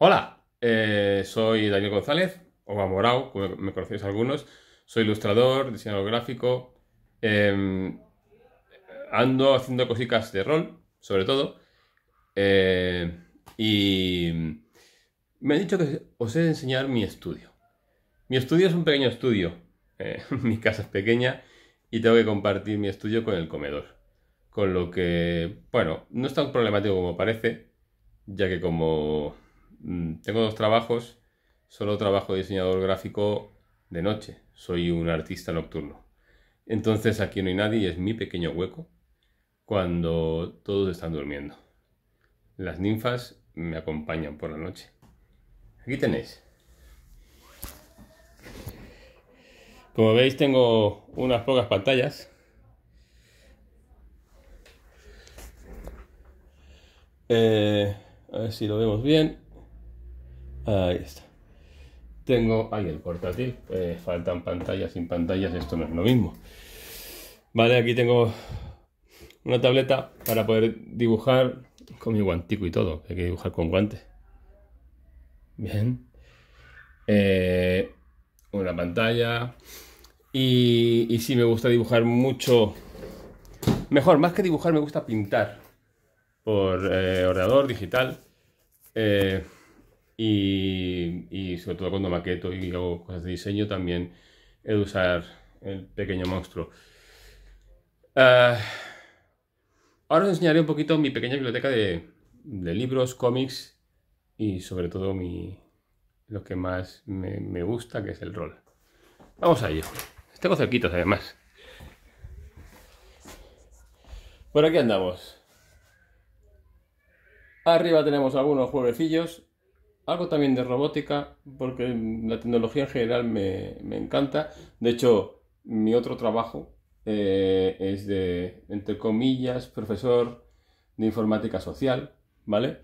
Hola, eh, soy Daniel González, o Amorao, como me conocéis algunos. Soy ilustrador, diseñador gráfico. Em, ando haciendo cositas de rol, sobre todo. Eh, y me han dicho que os he de enseñar mi estudio. Mi estudio es un pequeño estudio. Eh, mi casa es pequeña y tengo que compartir mi estudio con el comedor. Con lo que, bueno, no es tan problemático como parece, ya que como Mm, tengo dos trabajos, solo trabajo diseñador gráfico de noche, soy un artista nocturno. Entonces aquí no hay nadie y es mi pequeño hueco cuando todos están durmiendo. Las ninfas me acompañan por la noche. Aquí tenéis. Como veis tengo unas pocas pantallas. Eh, a ver si lo vemos bien. Ahí está. Tengo ahí el portátil. Eh, faltan pantallas sin pantallas. Esto no es lo mismo. Vale, aquí tengo una tableta para poder dibujar con mi guantico y todo. Hay que dibujar con guantes. Bien. Eh, una pantalla. Y, si me gusta dibujar mucho. Mejor, más que dibujar, me gusta pintar. Por eh, ordenador, digital. Y, sobre todo cuando maqueto y hago cosas de diseño también he de usar el pequeño monstruo. Ah, ahora os enseñaré un poquito mi pequeña biblioteca de, libros, cómics y sobre todo mi, lo que más me, gusta, que es el rol. Vamos a ello. Tengo cerquitos además. Por aquí andamos. Arriba tenemos algunos jueguecillos algo también de robótica, porque la tecnología en general me, encanta. De hecho, mi otro trabajo eh, es de, entre comillas, profesor de informática social, ¿vale?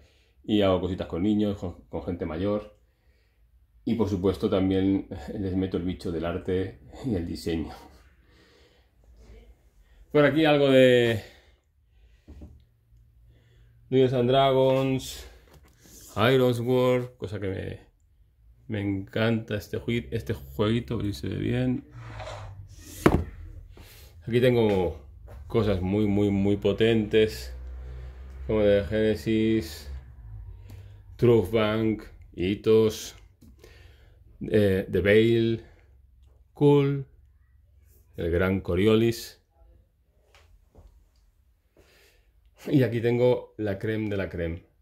Y hago cositas con niños, con, gente mayor. Y por supuesto también les meto el bicho del arte y el diseño. Por aquí algo de Dungeons and Dragons, World, cosa que me, encanta este, jueguito, este jueguito, y ve bien. Aquí tengo cosas muy, muy, muy potentes, como de Genesis, Truth Bank, Hitos, eh, The Veil, Cool, el gran Coriolis. Y aquí tengo la creme de la creme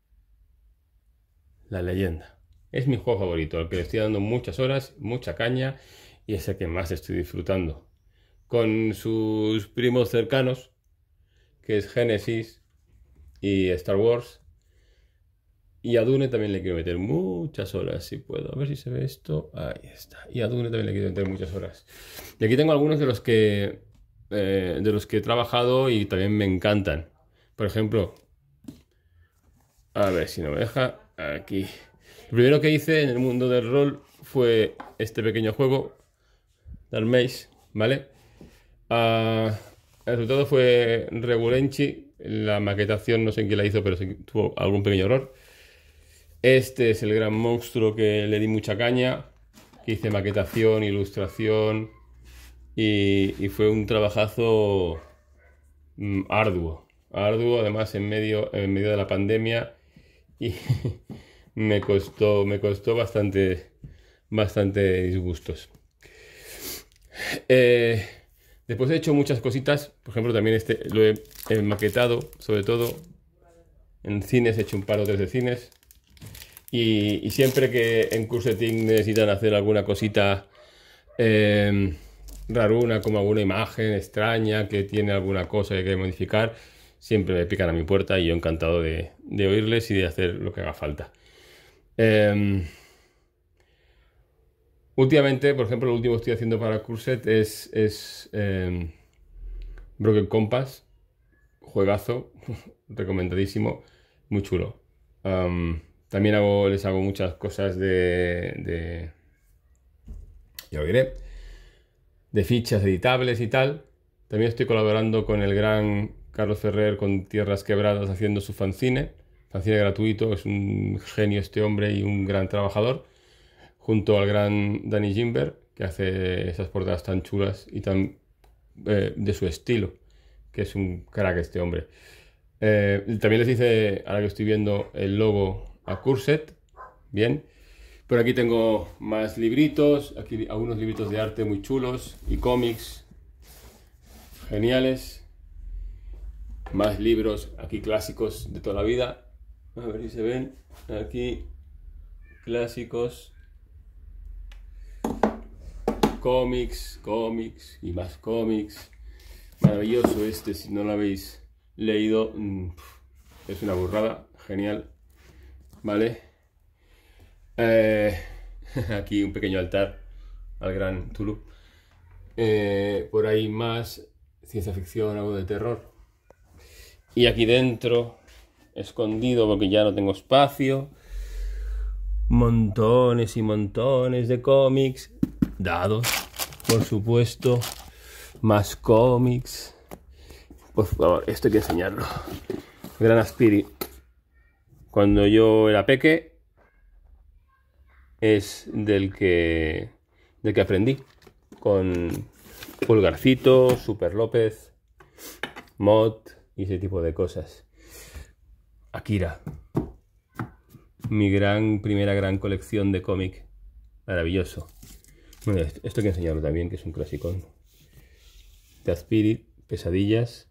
la leyenda. Es mi juego favorito, al que le estoy dando muchas horas, mucha caña y es el que más estoy disfrutando. Con sus primos cercanos, que es Genesis y Star Wars. Y a Dune también le quiero meter muchas horas, si puedo. A ver si se ve esto. Ahí está. Y a Dune también le quiero meter muchas horas. Y aquí tengo algunos de los que, eh, de los que he trabajado y también me encantan. Por ejemplo, a ver si no me deja. Aquí. Lo primero que hice en el mundo del rol fue este pequeño juego, del Maze, ¿vale? Ah, el resultado fue Regulenchi. La maquetación no sé en quién la hizo, pero tuvo algún pequeño error. Este es el gran monstruo que le di mucha caña. Que hice maquetación, ilustración. Y, fue un trabajazo mm, arduo. Arduo, además, en medio, en medio de la pandemia y me costó, me costó bastante, bastante disgustos. Eh, después he hecho muchas cositas, por ejemplo también este lo he, maquetado, sobre todo en cines, he hecho un par o tres de cines. Y, siempre que en Curseting necesitan hacer alguna cosita eh, raruna, como alguna imagen extraña que tiene alguna cosa que hay que modificar, siempre me pican a mi puerta y yo encantado de, oírles y de hacer lo que haga falta. Em, últimamente, por ejemplo, lo último que estoy haciendo para Curset es, es em, Broken Compass, juegazo, recomendadísimo, muy chulo. Em, también les hago muchas cosas de, de... Ya lo diré. De fichas editables y tal. También estoy colaborando con el gran Carlos Ferrer con Tierras Quebradas haciendo su fanzine, fanzine gratuito, es un genio este hombre y un gran trabajador, junto al gran Danny Jimber, que hace esas portadas tan chulas y tan eh, de su estilo, que es un crack este hombre. Eh, también les dice, ahora que estoy viendo el logo a Curset, bien. Pero aquí tengo más libritos, aquí algunos libritos de arte muy chulos y cómics geniales más libros aquí clásicos de toda la vida. A ver si se ven aquí clásicos, cómics, cómics y más cómics. Maravilloso este, si no lo habéis leído, mm, es una burrada, genial. ¿Vale? Eh, aquí un pequeño altar al gran Tulu. Eh, por ahí más ciencia ficción, algo de terror. Y aquí dentro, escondido porque ya no tengo espacio, montones y montones de cómics, dados, por supuesto, más cómics. Por favor, esto hay que enseñarlo. Gran Aspiri. Cuando yo era peque, es del que, del que aprendí. Con Pulgarcito, Super López, Mod ese tipo de cosas. Akira. Mi gran, primera gran colección de cómic. Maravilloso. Bueno, esto, hay que enseñarlo también, que es un clasicón. The Spirit, Pesadillas.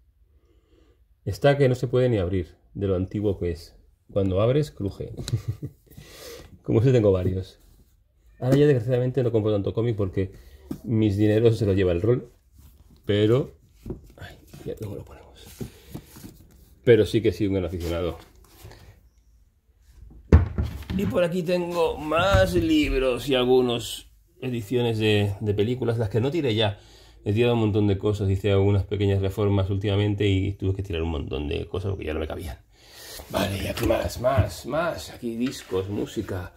Está que no se puede ni abrir, de lo antiguo que es. Cuando abres, cruje. Como si este tengo varios. Ahora ya desgraciadamente no compro tanto cómic porque mis dineros se los lleva el rol. Pero... Ay, ya luego lo ponemos pero sí que soy un gran aficionado. Y por aquí tengo más libros y algunas ediciones de, de películas, las que no tiré ya. He tirado un montón de cosas, hice algunas pequeñas reformas últimamente y tuve que tirar un montón de cosas porque ya no me cabían. Vale, y aquí más, más, más. Aquí discos, música,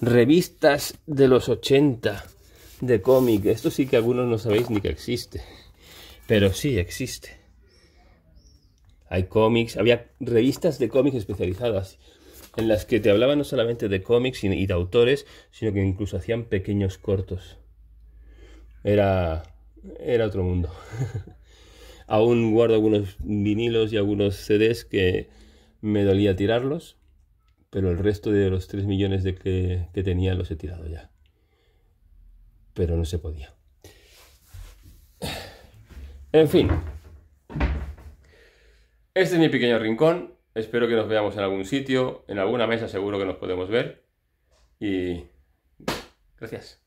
revistas de los 80 de cómic. Esto sí que algunos no sabéis ni que existe, pero sí existe. Hay cómics, había revistas de cómics especializadas en las que te hablaban no solamente de cómics y de autores, sino que incluso hacían pequeños cortos. Era, era otro mundo. Aún guardo algunos vinilos y algunos CDs que me dolía tirarlos, pero el resto de los 3 millones de que tenía los he tirado ya. Pero no se podía. En fin, este es mi pequeño rincón. Espero que nos veamos en algún sitio, en alguna mesa seguro que nos podemos ver. Y gracias.